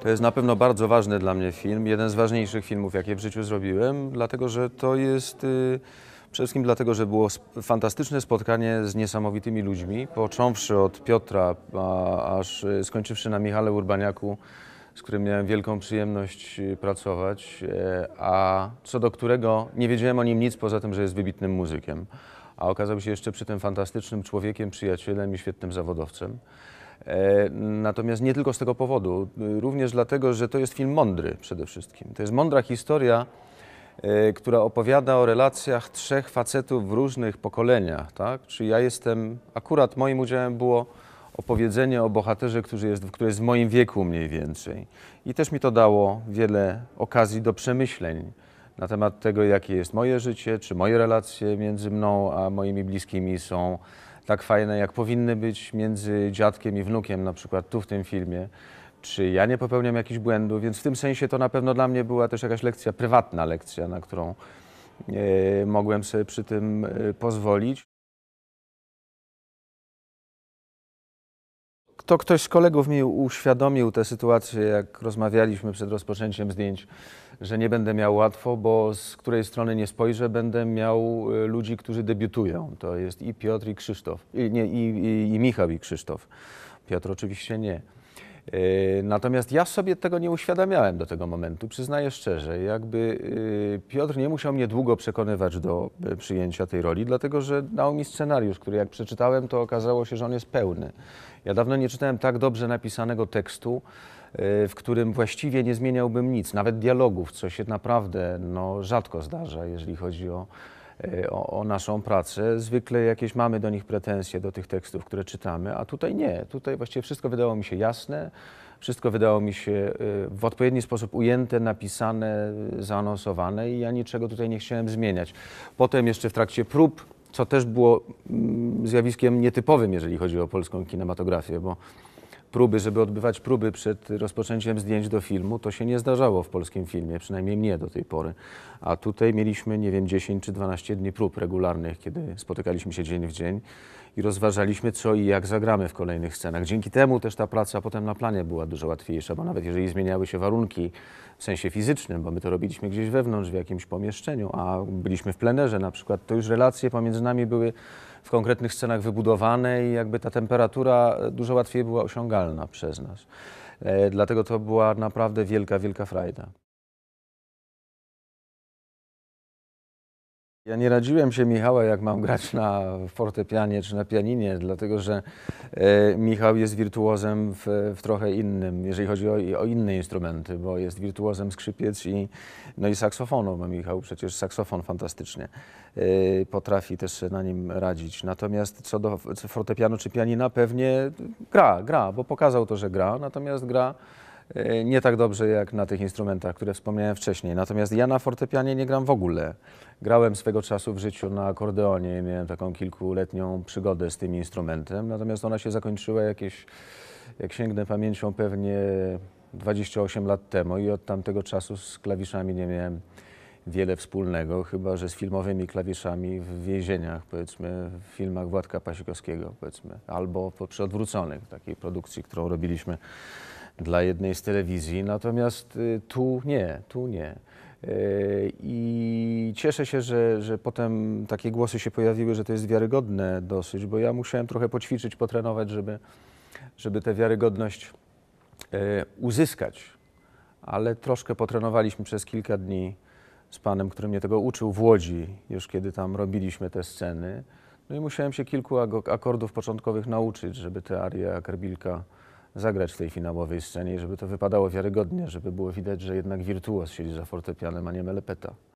To jest na pewno bardzo ważny dla mnie film, jeden z ważniejszych filmów, jakie w życiu zrobiłem, dlatego że to jest y, przede wszystkim dlatego, że było sp fantastyczne spotkanie z niesamowitymi ludźmi, począwszy od Piotra, a, aż y, skończywszy na Michale Urbaniaku, z którym miałem wielką przyjemność y, pracować, e, a co do którego nie wiedziałem o nim nic poza tym, że jest wybitnym muzykiem, a okazał się jeszcze przy tym fantastycznym człowiekiem, przyjacielem i świetnym zawodowcem. E, natomiast nie tylko z tego powodu, również dlatego, że to jest film mądry przede wszystkim. To jest mądra historia, e, która opowiada o relacjach trzech facetów w różnych pokoleniach. Tak? Czy ja jestem, akurat moim udziałem było opowiedzenie o bohaterze, który jest, który jest w moim wieku mniej więcej. I też mi to dało wiele okazji do przemyśleń na temat tego, jakie jest moje życie, czy moje relacje między mną a moimi bliskimi są tak fajne, jak powinny być między dziadkiem i wnukiem, na przykład tu w tym filmie. Czy ja nie popełniam jakichś błędów? Więc w tym sensie to na pewno dla mnie była też jakaś lekcja, prywatna lekcja, na którą e, mogłem sobie przy tym e, pozwolić. to ktoś z kolegów mi uświadomił tę sytuację, jak rozmawialiśmy przed rozpoczęciem zdjęć, że nie będę miał łatwo, bo z której strony nie spojrzę, będę miał y, ludzi, którzy debiutują. To jest i Piotr, i Krzysztof, i, nie, i, i, i Michał, i Krzysztof. Piotr oczywiście nie. Yy, natomiast ja sobie tego nie uświadamiałem do tego momentu, przyznaję szczerze. Jakby yy, Piotr nie musiał mnie długo przekonywać do yy, przyjęcia tej roli, dlatego że dał mi scenariusz, który jak przeczytałem, to okazało się, że on jest pełny. Ja dawno nie czytałem tak dobrze napisanego tekstu, w którym właściwie nie zmieniałbym nic, nawet dialogów, co się naprawdę no, rzadko zdarza, jeżeli chodzi o E, o, o, naszą pracę. Zwykle jakieś mamy do nich pretensje, do tych tekstów, które czytamy, a tutaj nie. Tutaj właściwie wszystko wydało mi się jasne, wszystko wydało mi się e, w odpowiedni sposób ujęte, napisane, zaanonsowane i ja niczego tutaj nie chciałem zmieniać. Potem jeszcze w trakcie prób, co też było mm, zjawiskiem nietypowym, jeżeli chodzi o polską kinematografię, bo próby, żeby odbywać próby przed rozpoczęciem zdjęć do filmu, to się nie zdarzało w polskim filmie, przynajmniej mnie do tej pory. A tutaj mieliśmy, nie wiem, 10 czy 12 dni prób regularnych, kiedy spotykaliśmy się dzień w dzień i rozważaliśmy, co i jak zagramy w kolejnych scenach. Dzięki temu też ta praca potem na planie była dużo łatwiejsza, bo nawet jeżeli zmieniały się warunki w sensie fizycznym, bo my to robiliśmy gdzieś wewnątrz, w jakimś pomieszczeniu, a byliśmy w plenerze na przykład, to już relacje pomiędzy nami były w konkretnych scenach wybudowane i jakby ta temperatura e, dużo łatwiej była osiągalna przez nas. E, dlatego to była naprawdę wielka, wielka frajda. Ja nie radziłem się Michała, jak mam grać na fortepianie czy na pianinie, dlatego że e, Michał jest wirtuozem w, w, trochę innym, jeżeli chodzi o, o, inne instrumenty, bo jest wirtuozem skrzypiec i, no i saksofonu, bo Michał przecież saksofon fantastycznie e, potrafi też na nim radzić. Natomiast co do fortepianu czy pianina, pewnie gra, gra, bo pokazał to, że gra, natomiast gra E, nie tak dobrze jak na tych instrumentach, które wspomniałem wcześniej. Natomiast ja na fortepianie nie gram w ogóle. Grałem swego czasu w życiu na akordeonie, i miałem taką kilkuletnią przygodę z tym instrumentem, natomiast ona się zakończyła jakieś, jak sięgnę pamięcią, pewnie 28 lat temu i od tamtego czasu z klawiszami nie miałem wiele wspólnego, chyba że z filmowymi klawiszami w więzieniach, powiedzmy, w filmach Władka Pasikowskiego, powiedzmy, albo przy odwróconych takiej produkcji, którą robiliśmy dla jednej z telewizji, natomiast y, tu nie, tu nie. Y, I cieszę się, że, że potem takie głosy się pojawiły, że to jest wiarygodne dosyć, bo ja musiałem trochę poćwiczyć, potrenować, żeby, żeby tę wiarygodność y, uzyskać. Ale troszkę potrenowaliśmy przez kilka dni z panem, który mnie tego uczył w Łodzi, już kiedy tam robiliśmy te sceny. No i musiałem się kilku akordów początkowych nauczyć, żeby te arie Akarbilka zagrać w tej finałowej scenie i żeby to wypadało wiarygodnie, żeby było widać, że jednak wirtuoz siedzi za fortepianem, a nie melepeta.